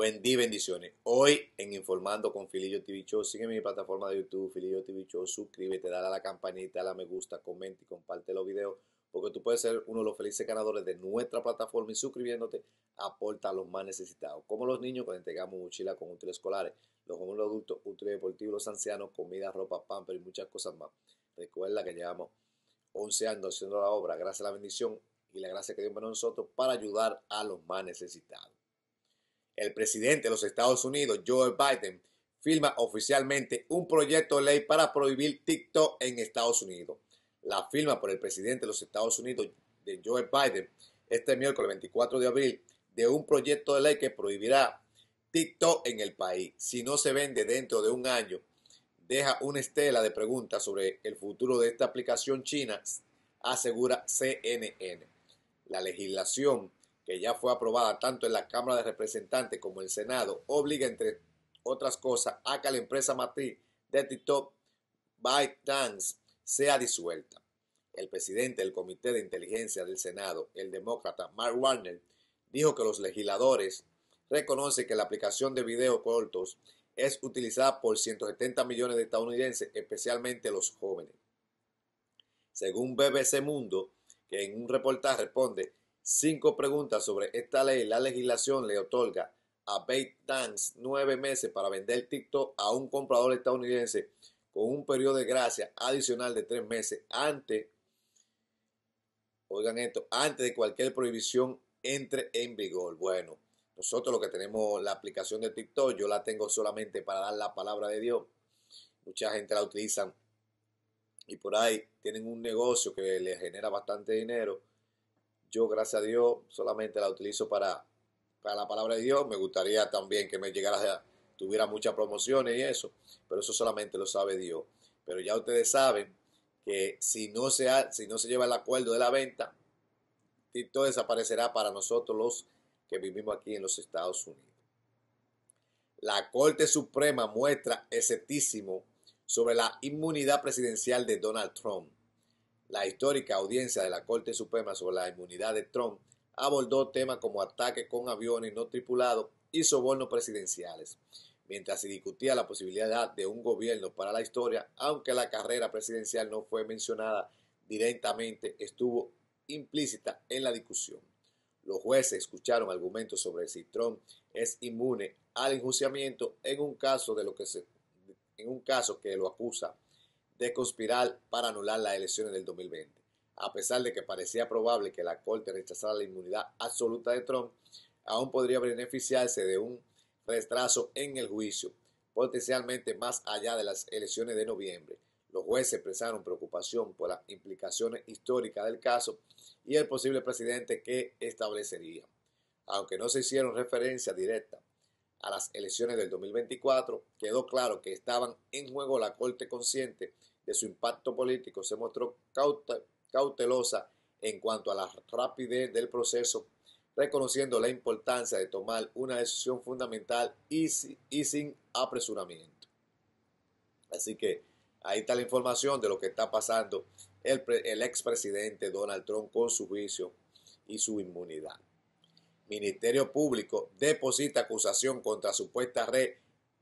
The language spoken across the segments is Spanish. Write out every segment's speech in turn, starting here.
Buen día, bendiciones. Hoy en Informando con Filillo TV Show, sígueme en mi plataforma de YouTube, Filillo TV Show, suscríbete, dale a la campanita, dale a me gusta, comenta y comparte los videos, porque tú puedes ser uno de los felices ganadores de nuestra plataforma y suscribiéndote aporta a los más necesitados, como los niños cuando entregamos mochila con útiles escolares, los jóvenes los adultos, útiles deportivos, los ancianos, comida, ropa, pamper y muchas cosas más. Recuerda que llevamos 11 años haciendo la obra, gracias a la bendición y la gracia que Dios me nosotros para ayudar a los más necesitados el presidente de los Estados Unidos, Joe Biden, firma oficialmente un proyecto de ley para prohibir TikTok en Estados Unidos. La firma por el presidente de los Estados Unidos, de Joe Biden, este miércoles 24 de abril, de un proyecto de ley que prohibirá TikTok en el país. Si no se vende dentro de un año, deja una estela de preguntas sobre el futuro de esta aplicación china, asegura CNN. La legislación que ya fue aprobada tanto en la Cámara de Representantes como en el Senado, obliga, entre otras cosas, a que la empresa matriz de TikTok, ByteDance, sea disuelta. El presidente del Comité de Inteligencia del Senado, el demócrata Mark Warner, dijo que los legisladores reconocen que la aplicación de video cortos es utilizada por 170 millones de estadounidenses, especialmente los jóvenes. Según BBC Mundo, que en un reportaje responde Cinco preguntas sobre esta ley. La legislación le otorga a dance nueve meses para vender TikTok a un comprador estadounidense con un periodo de gracia adicional de tres meses antes, oigan esto, antes de cualquier prohibición entre en vigor. Bueno, nosotros lo que tenemos la aplicación de TikTok, yo la tengo solamente para dar la palabra de Dios. Mucha gente la utilizan y por ahí tienen un negocio que les genera bastante dinero yo, gracias a Dios, solamente la utilizo para, la palabra de Dios. Me gustaría también que me llegara, tuviera muchas promociones y eso, pero eso solamente lo sabe Dios. Pero ya ustedes saben que si no se, si no se lleva el acuerdo de la venta, TikTok desaparecerá para nosotros los que vivimos aquí en los Estados Unidos. La Corte Suprema muestra escepticismo sobre la inmunidad presidencial de Donald Trump. La histórica audiencia de la Corte Suprema sobre la inmunidad de Trump abordó temas como ataque con aviones no tripulados y sobornos presidenciales, mientras se discutía la posibilidad de un gobierno para la historia, aunque la carrera presidencial no fue mencionada directamente, estuvo implícita en la discusión. Los jueces escucharon argumentos sobre si Trump es inmune al enjuiciamiento en un caso de lo que se, en un caso que lo acusa de conspirar para anular las elecciones del 2020. A pesar de que parecía probable que la Corte rechazara la inmunidad absoluta de Trump, aún podría beneficiarse de un retraso en el juicio, potencialmente más allá de las elecciones de noviembre. Los jueces expresaron preocupación por las implicaciones históricas del caso y el posible presidente que establecería. Aunque no se hicieron referencia directa a las elecciones del 2024, quedó claro que estaban en juego la Corte consciente su impacto político se mostró cautelosa en cuanto a la rapidez del proceso, reconociendo la importancia de tomar una decisión fundamental y, sin apresuramiento. Así que ahí está la información de lo que está pasando el, expresidente Donald Trump con su juicio y su inmunidad. Ministerio Público deposita acusación contra supuesta red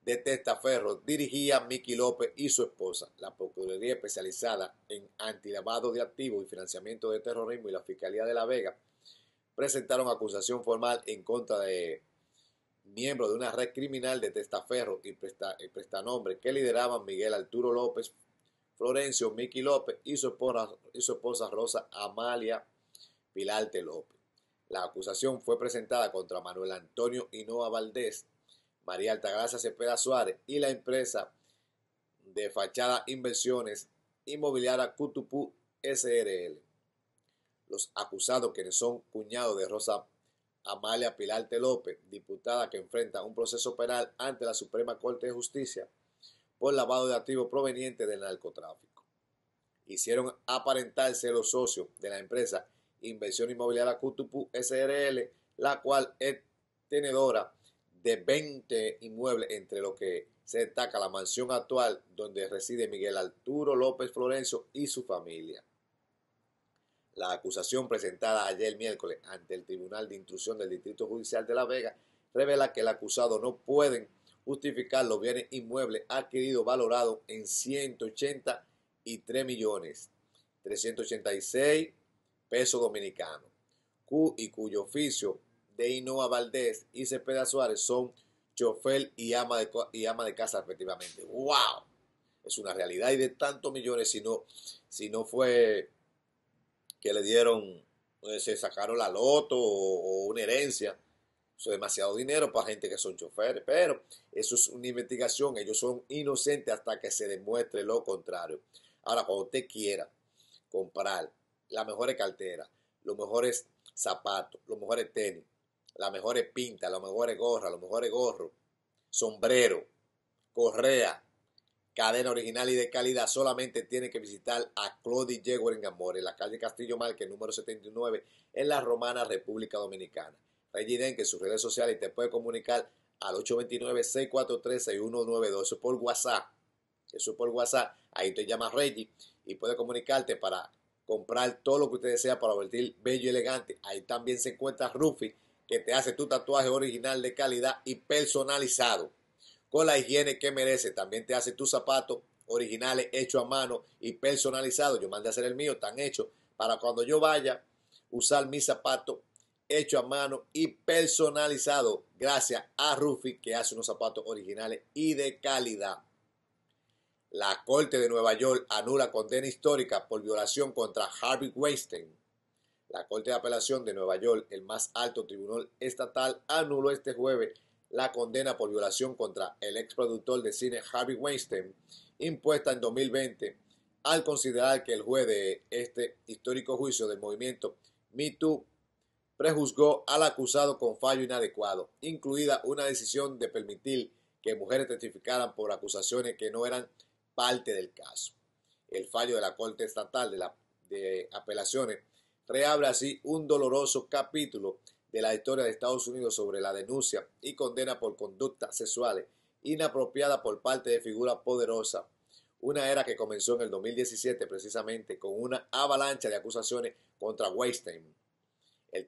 de Testaferro dirigía Miki López y su esposa. La Procuraduría Especializada en Antilavado de Activos y Financiamiento de Terrorismo y la Fiscalía de La Vega presentaron acusación formal en contra de miembros de una red criminal de Testaferro y, presta, prestanombre que lideraban Miguel Arturo López, Florencio Miki López y su, esposa, y su esposa Rosa Amalia Pilarte López. La acusación fue presentada contra Manuel Antonio Hinoa Valdés, María Altagracia Cepeda Suárez y la empresa de fachada inversiones inmobiliaria Cutupú SRL. Los acusados, quienes son cuñados de Rosa Amalia Pilarte López, diputada que enfrenta un proceso penal ante la Suprema Corte de Justicia por lavado de activos provenientes del narcotráfico. Hicieron aparentarse los socios de la empresa Inversión Inmobiliaria Cutupú SRL, la cual es tenedora de 20 inmuebles, entre los que se destaca la mansión actual donde reside Miguel Arturo López Florencio y su familia. La acusación presentada ayer miércoles ante el Tribunal de Instrucción del Distrito Judicial de La Vega revela que el acusado no puede justificar los bienes inmuebles adquiridos valorados en 183 millones 386 pesos dominicanos, y cuyo oficio de Inoa Valdés y Cepeda Suárez son chofer y ama de, y ama de casa efectivamente. ¡Wow! Es una realidad. Y de tantos millones, si no, si no fue que le dieron, eh, se sacaron la loto o, o una herencia. Eso es demasiado dinero para gente que son choferes. Pero eso es una investigación. Ellos son inocentes hasta que se demuestre lo contrario. Ahora, cuando usted quiera comprar las mejores carteras, los mejores zapatos, los mejores tenis, las mejores pintas, es mejores gorras, mejor mejores gorro, sombrero, correa, cadena original y de calidad, solamente tiene que visitar a Claudia Yeguer en en la calle Castillo Marque, número 79, en la Romana República Dominicana. Reggie que en sus redes sociales te puede comunicar al 829-643-6192. Eso por WhatsApp. Eso por WhatsApp. Ahí te llama Reggie y puede comunicarte para comprar todo lo que usted desea para vestir bello y elegante. Ahí también se encuentra Rufi que te hace tu tatuaje original de calidad y personalizado, con la higiene que merece. También te hace tus zapatos originales hechos a mano y personalizado. Yo mandé a hacer el mío, tan hecho, para cuando yo vaya, usar mi zapato hecho a mano y personalizado gracias a Rufi que hace unos zapatos originales y de calidad. La Corte de Nueva York anula condena histórica por violación contra Harvey Weinstein la Corte de Apelación de Nueva York, el más alto tribunal estatal, anuló este jueves la condena por violación contra el ex productor de cine Harvey Weinstein, impuesta en 2020, al considerar que el juez de este histórico juicio del movimiento MeToo prejuzgó al acusado con fallo inadecuado, incluida una decisión de permitir que mujeres testificaran por acusaciones que no eran parte del caso. El fallo de la Corte Estatal de, la, de Apelaciones reabre así un doloroso capítulo de la historia de Estados Unidos sobre la denuncia y condena por conductas sexuales inapropiada por parte de figuras poderosas. Una era que comenzó en el 2017 precisamente con una avalancha de acusaciones contra Weinstein. El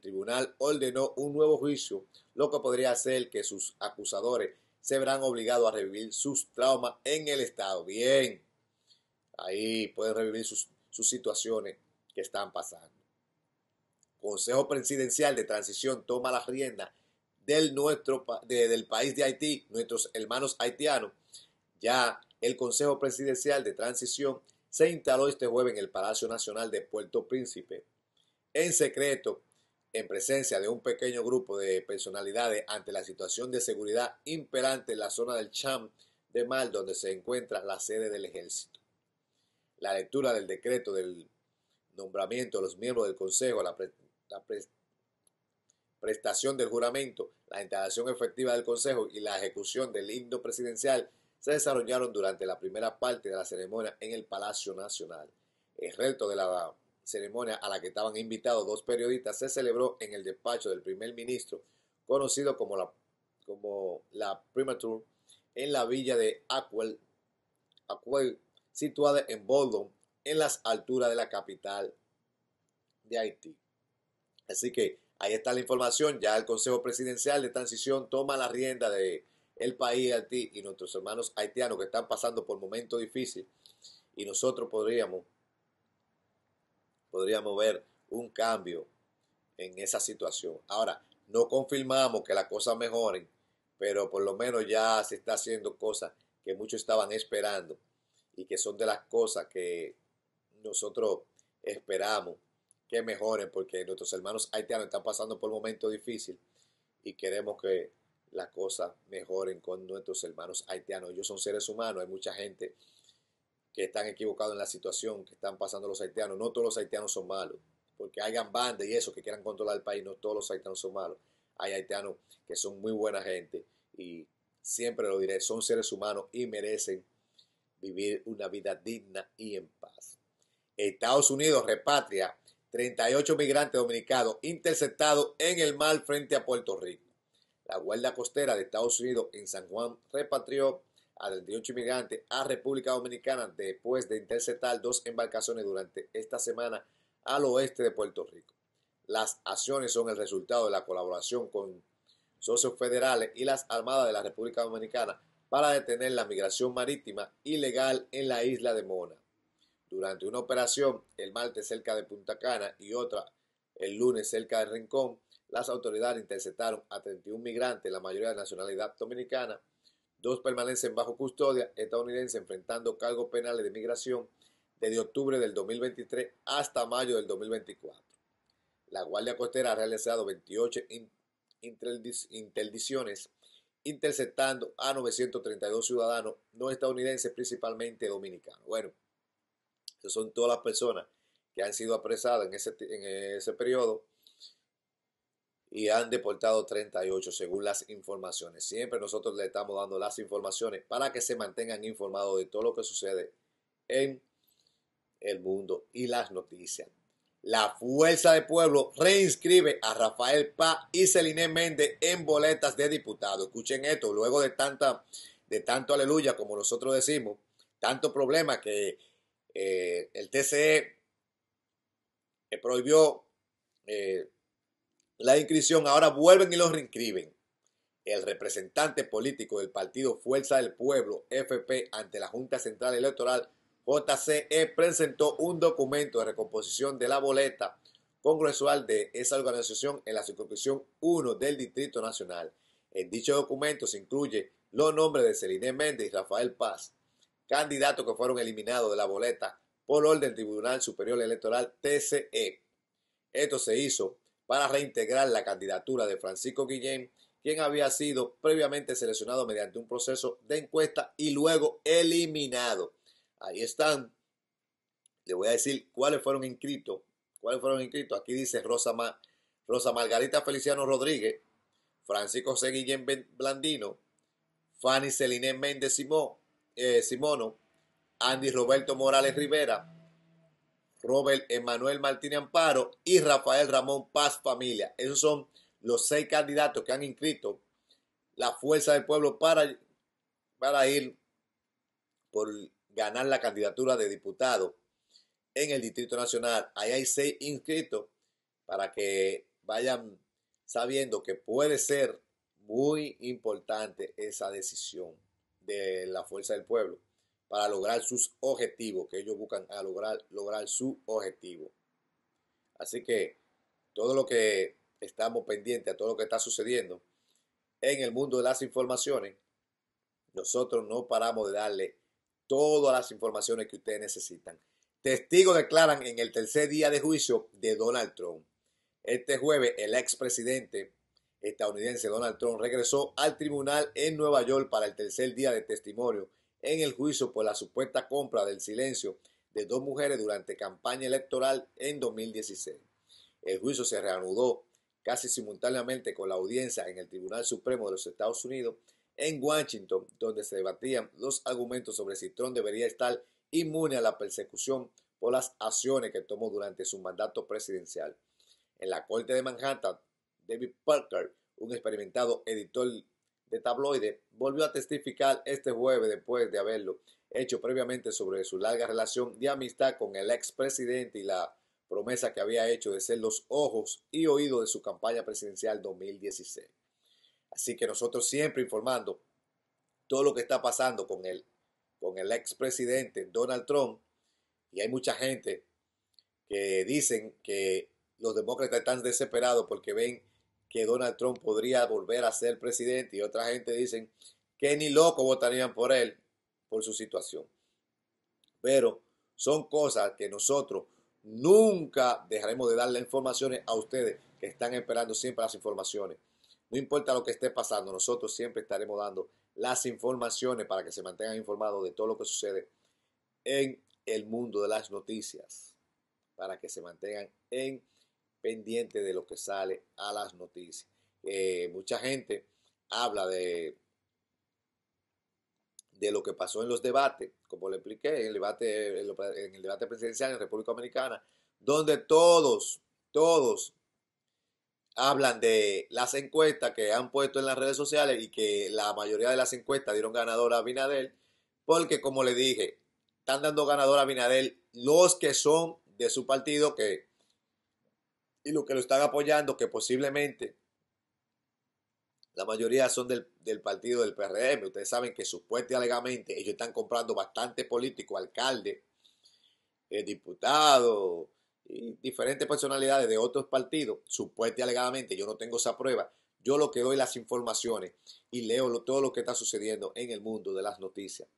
tribunal, ordenó un nuevo juicio, lo que podría hacer que sus acusadores se verán obligados a revivir sus traumas en el Estado. Bien, ahí pueden revivir sus situaciones que están pasando. Consejo Presidencial de Transición toma la riendas del, nuestro, del país de Haití, nuestros hermanos haitianos. Ya el Consejo Presidencial de Transición se instaló este jueves en el Palacio Nacional de Puerto Príncipe, en secreto, en presencia de un pequeño grupo de personalidades ante la situación de seguridad imperante en la zona del Cham de Mal, donde se encuentra la sede del ejército. La lectura del decreto del nombramiento de los miembros del Consejo, la, prestación del juramento, la instalación efectiva del Consejo y la ejecución del himno presidencial se desarrollaron durante la primera parte de la ceremonia en el Palacio Nacional. El resto de la ceremonia a la que estaban invitados dos periodistas se celebró en el despacho del primer ministro, conocido como la, como la Primature, en la villa de Aquel, Aquel situada en Boldon en las alturas de la capital de Haití. Así que ahí está la información. Ya el Consejo Presidencial de Transición toma la rienda de el país de Haití y nuestros hermanos haitianos que están pasando por momentos difíciles. Y nosotros podríamos, podríamos ver un cambio en esa situación. Ahora, no confirmamos que las cosas mejoren, pero por lo menos ya se está haciendo cosas que muchos estaban esperando y que son de las cosas que nosotros esperamos que mejoren porque nuestros hermanos haitianos están pasando por un momento difícil y queremos que las cosas mejoren con nuestros hermanos haitianos. Ellos son seres humanos, hay mucha gente que están equivocados en la situación que están pasando los haitianos. No todos los haitianos son malos, porque hay bandas y eso que quieran controlar el país, no todos los haitianos son malos. Hay haitianos que son muy buena gente y siempre lo diré, son seres humanos y merecen vivir una vida digna y en Estados Unidos repatria 38 migrantes dominicanos interceptados en el mar frente a Puerto Rico. La Guardia Costera de Estados Unidos en San Juan repatrió a 38 migrantes a República Dominicana después de interceptar dos embarcaciones durante esta semana al oeste de Puerto Rico. Las acciones son el resultado de la colaboración con socios federales y las armadas de la República Dominicana para detener la migración marítima ilegal en la isla de Mona. Durante una operación el martes cerca de Punta Cana y otra el lunes cerca de Rincón, las autoridades interceptaron a 31 migrantes, la mayoría de nacionalidad dominicana. Dos permanecen bajo custodia estadounidense enfrentando cargos penales de migración desde octubre del 2023 hasta mayo del 2024. La Guardia Costera ha realizado 28 interdicciones, interceptando a 932 ciudadanos no estadounidenses, principalmente dominicanos. Bueno, son todas las personas que han sido apresadas en ese, en ese periodo y han deportado 38 según las informaciones. Siempre nosotros le estamos dando las informaciones para que se mantengan informados de todo lo que sucede en el mundo y las noticias. La Fuerza de Pueblo reinscribe a Rafael Paz y Celine Méndez en boletas de diputado. Escuchen esto, luego de tanta de tanto aleluya como nosotros decimos, tanto problema que eh, el TCE prohibió eh, la inscripción, ahora vuelven y los reinscriben. El representante político del partido Fuerza del Pueblo, FP, ante la Junta Central Electoral, JCE, presentó un documento de recomposición de la boleta congresual de esa organización en la circunscripción 1 del Distrito Nacional. En dicho documento se incluye los nombres de Celine Méndez y Rafael Paz, candidatos que fueron eliminados de la boleta por orden del Tribunal Superior Electoral TCE. Esto se hizo para reintegrar la candidatura de Francisco Guillén, quien había sido previamente seleccionado mediante un proceso de encuesta y luego eliminado. Ahí están. Le voy a decir cuáles fueron inscritos. ¿Cuáles fueron inscritos? Aquí dice Rosa, Rosa Margarita Feliciano Rodríguez, Francisco C. Guillén Blandino, Fanny Celine Méndez Simón, eh, Simono, Andy Roberto Morales Rivera, Robert Emanuel Martínez Amparo y Rafael Ramón Paz Familia. Esos son los seis candidatos que han inscrito la Fuerza del Pueblo para, para ir por ganar la candidatura de diputado en el Distrito Nacional. Ahí hay seis inscritos para que vayan sabiendo que puede ser muy importante esa decisión de la fuerza del pueblo para lograr sus objetivos, que ellos buscan lograr, lograr su objetivo. Así que todo lo que estamos pendientes a todo lo que está sucediendo en el mundo de las informaciones, nosotros no paramos de darle todas las informaciones que ustedes necesitan. Testigos declaran en el tercer día de juicio de Donald Trump. Este jueves, el expresidente estadounidense Donald Trump regresó al tribunal en Nueva York para el tercer día de testimonio en el juicio por la supuesta compra del silencio de dos mujeres durante campaña electoral en 2016. El juicio se reanudó casi simultáneamente con la audiencia en el Tribunal Supremo de los Estados Unidos en Washington, donde se debatían los argumentos sobre si Trump debería estar inmune a la persecución por las acciones que tomó durante su mandato presidencial. En la Corte de Manhattan, David Parker, un experimentado editor de tabloide, volvió a testificar este jueves después de haberlo hecho previamente sobre su larga relación de amistad con el expresidente y la promesa que había hecho de ser los ojos y oídos de su campaña presidencial 2016. Así que nosotros siempre informando todo lo que está pasando con él, con el expresidente Donald Trump. Y hay mucha gente que dicen que los demócratas están desesperados porque ven que Donald Trump podría volver a ser presidente y otra gente dicen que ni loco votarían por él por su situación. Pero son cosas que nosotros nunca dejaremos de darle informaciones a ustedes que están esperando siempre las informaciones. No importa lo que esté pasando, nosotros siempre estaremos dando las informaciones para que se mantengan informados de todo lo que sucede en el mundo de las noticias, para que se mantengan en pendiente de lo que sale a las noticias. Eh, mucha gente habla de, de lo que pasó en los debates, como le expliqué, en el debate, en el debate presidencial en República Dominicana, donde todos, todos hablan de las encuestas que han puesto en las redes sociales y que la mayoría de las encuestas dieron ganador a Binadel, porque como le dije, están dando ganador a Binadel los que son de su partido, que y los que lo están apoyando, que posiblemente la mayoría son del, partido del PRM. Ustedes saben que supuestamente alegadamente ellos están comprando bastante políticos, alcalde eh, diputados y diferentes personalidades de otros partidos. Supuestamente alegadamente, yo no tengo esa prueba. Yo lo que doy las informaciones y leo todo lo que está sucediendo en el mundo de las noticias.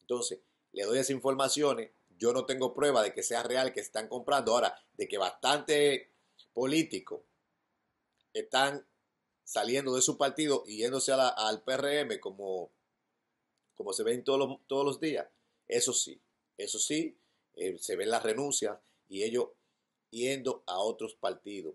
Entonces, le doy esas informaciones yo no tengo prueba de que sea real que están comprando. Ahora, de que bastante políticos están saliendo de su partido y yéndose al PRM como, como se ven todos los, todos los días. Eso sí, eso sí, eh, se ven las renuncias y ellos yendo a otros partidos.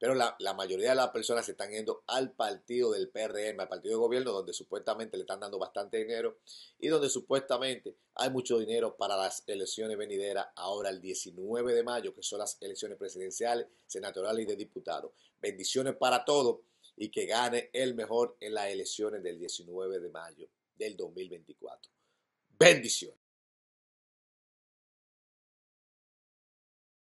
Pero la, mayoría de las personas se están yendo al partido del PRM, al partido de gobierno, donde supuestamente le están dando bastante dinero y donde supuestamente hay mucho dinero para las elecciones venideras ahora el 19 de mayo, que son las elecciones presidenciales, senatoriales y de diputados. Bendiciones para todos y que gane el mejor en las elecciones del 19 de mayo del 2024. Bendiciones.